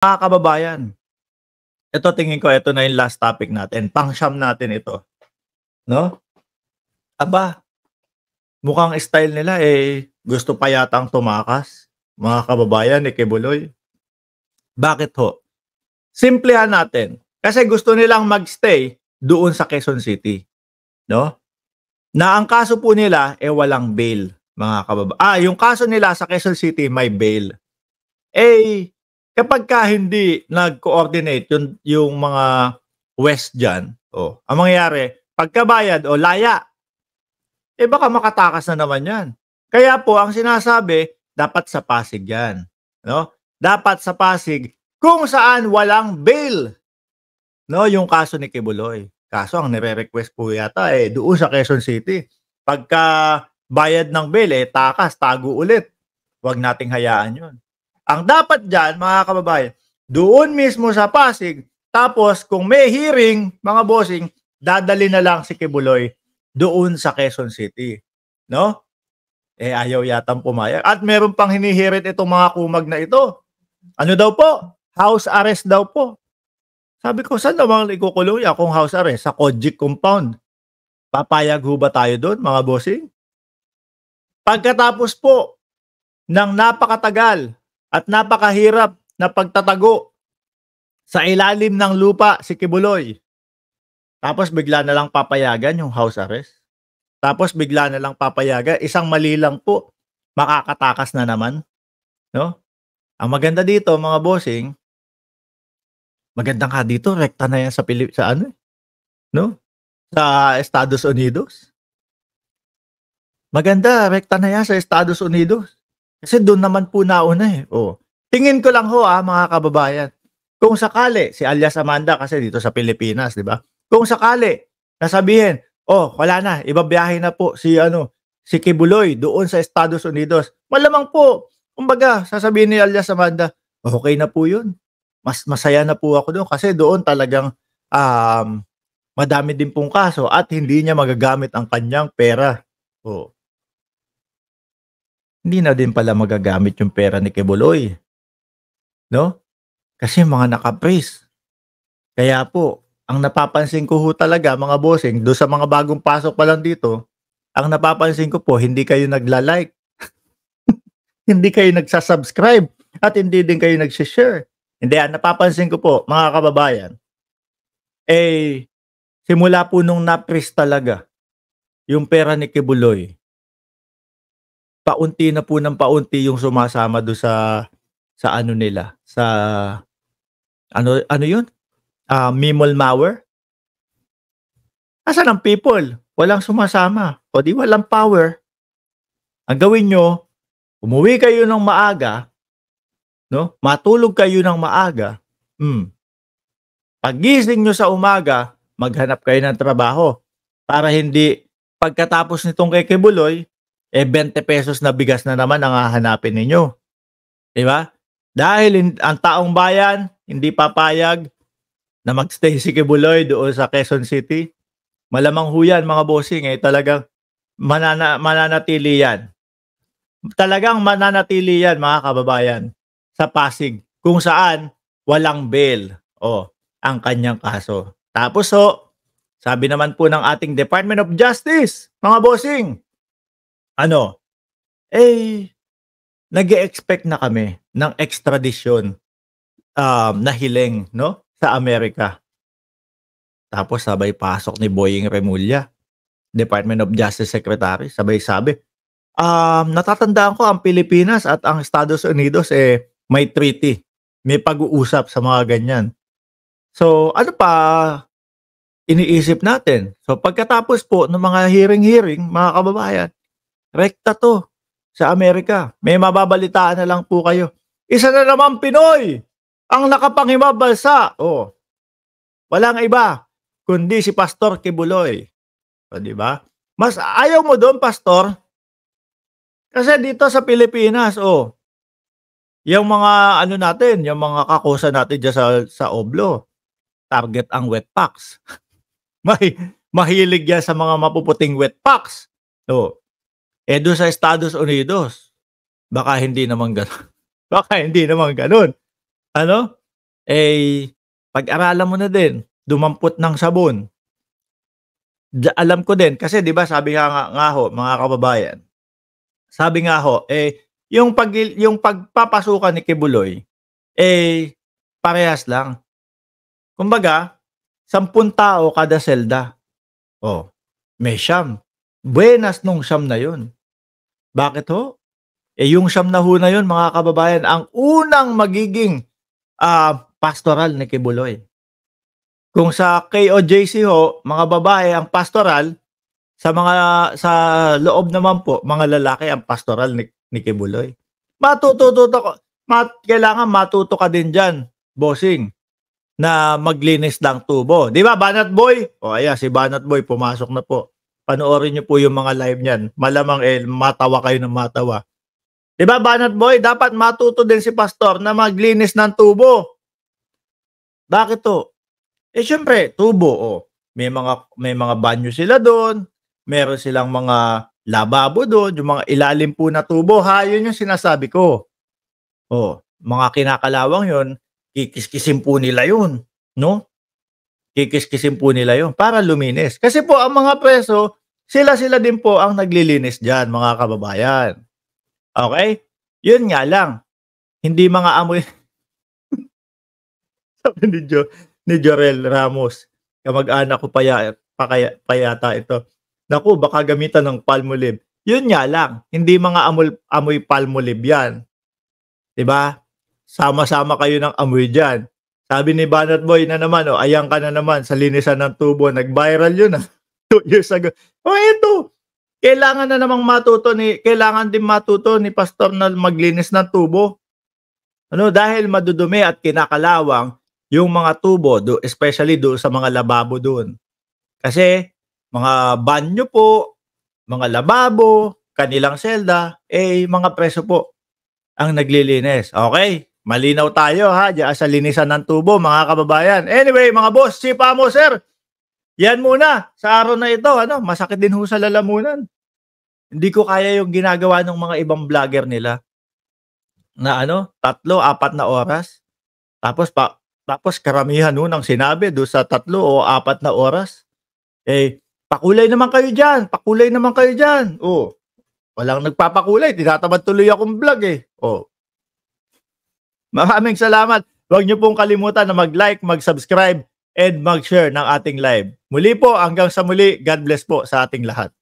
Mga kababayan, ito tingin ko, ito na yung last topic natin. Pangsyam natin ito. No? Aba, mukhang style nila eh, gusto pa yatang tumakas. Mga kababayan ni eh, Kebuloy. Bakit ho? Simplihan natin. Kasi gusto nilang magstay doon sa Quezon City. No? Na ang kaso po nila eh walang bail, mga kababayan. Ah, yung kaso nila sa Quezon City may bail. Eh, kapag ka hindi nag-coordinate yung, yung mga west dyan, oh, ang mangyayari, pagkabayad o oh, laya, eh baka makatakas na naman yan. Kaya po, ang sinasabi, dapat sa Pasig yan. No? Dapat sa Pasig kung saan walang bail. No, yung kaso ni Kibuloy. Kaso ang nire-request po yata eh doon sa Quezon City. Pagka bayad ng bail eh takas, tago ulit. Huwag nating hayaan 'yon. Ang dapat dyan, mga kababayan, doon mismo sa Pasig, tapos kung may hearing, mga bossing, dadali na lang si Kibuloy doon sa Quezon City. No? Eh, ayaw yatang pumayag. At meron pang hinihirit itong mga kumag na ito. Ano daw po? House arrest daw po. Sabi ko, saan naman ikukulong yan kung house arrest? Sa Kojic compound. Papayag ho ba tayo doon, mga bossing? Pagkatapos po ng napakatagal at napakahirap na pagtatago sa ilalim ng lupa si Kibuloy. Tapos bigla na lang papayagan yung house arrest. Tapos bigla na lang papayagan, isang mali lang po, makakatakas na naman. No? Ang maganda dito, mga bossing, magandang ka dito, rekta na yan sa Pilip sa ano? Eh, no? Sa Estados Unidos. Maganda, rekta na yan sa Estados Unidos. Kasi doon naman po nauna eh. Oh. Tingin ko lang ho ah, mga kababayan. Kung sakali, si alias Amanda kasi dito sa Pilipinas, di ba? Kung sakali, nasabihin, oh, wala na, ibabiyahe na po si ano, si Kibuloy doon sa Estados Unidos. Malamang po, kumbaga, sasabihin ni alias Amanda, okay na po yun. Mas masaya na po ako doon kasi doon talagang um, madami din pong kaso at hindi niya magagamit ang kanyang pera. Oh hindi na din pala magagamit yung pera ni Keboloy. No? Kasi mga nakapraise. Kaya po, ang napapansin ko talaga mga bossing, do sa mga bagong pasok pa lang dito, ang napapansin ko po, hindi kayo nagla-like. hindi kayo nagsasubscribe at hindi din kayo nagsishare. Hindi, ang napapansin ko po, mga kababayan, eh, simula po nung napris talaga yung pera ni Kibuloy, paunti na po ng paunti yung sumasama do sa sa ano nila, sa ano ano 'yun? Uh, Mimol mower Asan ang people? Walang sumasama. O di walang power. Ang gawin nyo, umuwi kayo ng maaga, no? Matulog kayo ng maaga. Mm. Pagising nyo sa umaga, maghanap kayo ng trabaho para hindi pagkatapos nitong kay Kibuloy, eh 20 pesos na bigas na naman ang hahanapin ninyo. 'Di ba? Dahil in, ang taong bayan hindi papayag na magstay si Kibuloy doon sa Quezon City. Malamang huyan mga bossing eh talagang manana, mananatili yan. Talagang mananatili yan mga kababayan sa Pasig kung saan walang bail o ang kanyang kaso. Tapos so, sabi naman po ng ating Department of Justice, mga bossing, ano, eh, nag expect na kami ng extradition um, na hiling, no? Sa Amerika. Tapos sabay pasok ni Boying Remulla, Department of Justice Secretary, sabay sabi, um, natatandaan ko ang Pilipinas at ang Estados Unidos eh may treaty, may pag-uusap sa mga ganyan. So, ano pa iniisip natin? So, pagkatapos po ng mga hearing-hearing, mga kababayan, Rekta to sa Amerika. May mababalitaan na lang po kayo. Isa na naman Pinoy ang nakapangimabalsa. Oh. Walang iba kundi si Pastor Kibuloy. O, di ba? Mas ayaw mo doon, Pastor? Kasi dito sa Pilipinas, oh, yung mga ano natin, yung mga kakusa natin diyan sa, sa Oblo, target ang wet packs. May, mahilig yan sa mga mapuputing wet packs. Oh, eh doon sa Estados Unidos, baka hindi naman ganun. baka hindi naman ganun. Ano? Eh, pag-aralan mo na din, dumampot ng sabon. Da, alam ko din, kasi di ba sabi nga, nga ho, mga kababayan, sabi nga ho, eh, yung, pag, yung pagpapasukan ni Kibuloy, eh, parehas lang. Kumbaga, sampun tao kada selda. Oh, may siyam. Buenas nung siyam na yun. Bakit ho? Eh yung siyam na ho na yun, mga kababayan, ang unang magiging uh, pastoral ni Kibuloy. Kung sa KOJC ho, mga babae ang pastoral, sa mga sa loob naman po, mga lalaki ang pastoral ni, ni Kibuloy. Matututo ko, mat, kailangan matuto ka din diyan, bossing, na maglinis ng tubo. Di ba, Banat Boy? O ayan, si Banat Boy pumasok na po panoorin niyo po yung mga live niyan. Malamang eh, matawa kayo ng matawa. ba, Banat Boy, dapat matuto din si Pastor na maglinis ng tubo. Bakit to? Eh, syempre, tubo, oh. May mga, may mga banyo sila doon. Meron silang mga lababo doon, yung mga ilalim po na tubo. Ha, yun yung sinasabi ko. Oh, mga kinakalawang yun, kikiskisin po nila yun. No? Kikiskisin po nila yun para luminis. Kasi po, ang mga preso, sila-sila din po ang naglilinis dyan, mga kababayan. Okay? Yun nga lang. Hindi mga amoy... Sabi ni, jo, ni Jorel Ramos, kamag-anak ko pa, paya, pa yata ito. Naku, baka gamitan ng palmolive. Yun nga lang, hindi mga amoy, amoy palmolive yan. ba? Diba? Sama-sama kayo ng amoy dyan. Sabi ni Banat Boy na naman, oh, ayang ka na naman sa linisan ng tubo. Nag-viral yun ah. two years ago. O oh, ito, kailangan na namang matuto ni, kailangan din matuto ni Pastor na maglinis ng tubo. Ano, dahil madudumi at kinakalawang yung mga tubo, do, especially do sa mga lababo doon. Kasi mga banyo po, mga lababo, kanilang selda, eh mga preso po ang naglilinis. Okay, malinaw tayo ha, diyan sa linisan ng tubo mga kababayan. Anyway, mga boss, si Pamo sir, yan muna, sa araw na ito, ano, masakit din ho sa lalamunan. Hindi ko kaya yung ginagawa ng mga ibang vlogger nila. Na ano, tatlo, apat na oras. Tapos pa, tapos karamihan ho ng sinabi do sa tatlo o apat na oras. Eh, pakulay naman kayo diyan, pakulay naman kayo diyan. Oh, walang nagpapakulay, tinatamad tuloy akong vlog eh. Oh. Maraming salamat. Huwag niyo pong kalimutan na mag-like, mag-subscribe, and mag-share ng ating live. Muli po, hanggang sa muli, God bless po sa ating lahat.